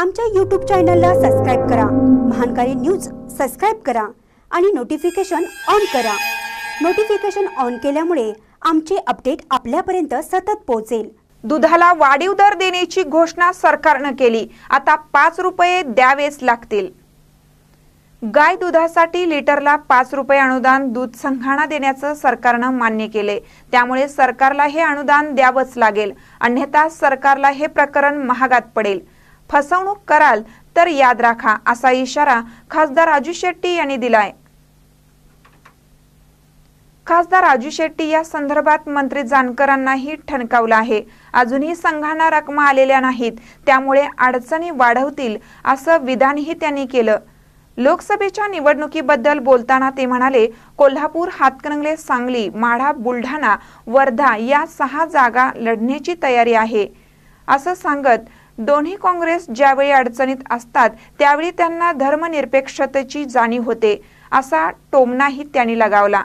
आमच्या यूट्यूब चॅनलला सबस्क्राईब करा महानकारी न्यूज सबस्क्राईब करा आणि नोटिफिकेशन ऑन करा नोटिफिकेशन ऑन केल्यामुळे आमचे अपडेट आपल्यापर्यंत सतत पोहोचेल दुधाला वाढीव दर देण्याची घोषणा सरकारनं केली आता पाच रुपये द्यावेच लागतील गाय दुधासाठी लिटरला पाच रुपये अनुदान दूध संघाणा देण्याचं सरकारनं मान्य केले त्यामुळे सरकारला हे अनुदान द्यावंच लागेल अन्यथा सरकारला हे प्रकरण महागात पडेल फसवणूक कराल तर याद राखा असा इशारा खासदार राजू शेट्टी यांनी दिलाय खासदार राजू शेट्टी या संदर्भात मंत्री जानकरांनाही ठणकावलं आहे अजूनही संघांना रकमा आलेल्या नाहीत त्यामुळे अडचणी वाढवतील असं विधानही त्यांनी केलं लोकसभेच्या निवडणुकीबद्दल बोलताना ते म्हणाले कोल्हापूर हातकणंगले सांगली माढा बुलढाणा वर्धा या सहा जागा लढण्याची तयारी आहे असं सांगत दोन्ही काँग्रेस ज्यावेळी अडचणीत असतात त्यावेळी त्यांना धर्मनिरपेक्षतेची जाणीव होते असा टोमनाही त्यांनी लगावला